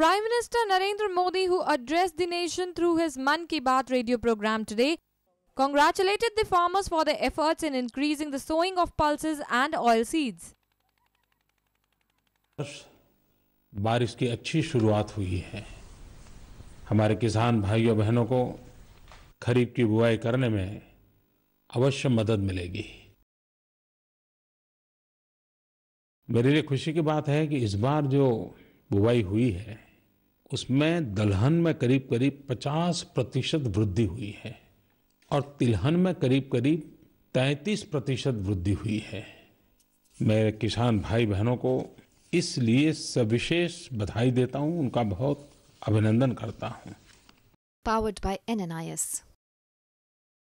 Prime Minister Narendra Modi, who addressed the nation through his Man Ki Baat radio program today, congratulated the farmers for their efforts in increasing the sowing of pulses and oil seeds. बारिश की अच्छी शुरुआत हुई है हमारे किसान भाइयों बहनों को खरीफ की बुआई करने में अवश्य मदद मिलेगी मेरे लिए खुशी की बात है कि इस बार जो बुआई हुई है उसमें दलहन में करीब करीब 50 प्रतिशत वृद्धि हुई है और तिलहन में करीब करीब 33 प्रतिशत वृद्धि हुई है मैं किसान भाई बहनों को इसलिए सविशेष बधाई देता हूँ उनका बहुत अभिनंदन करता हूँ Powered by NNIS.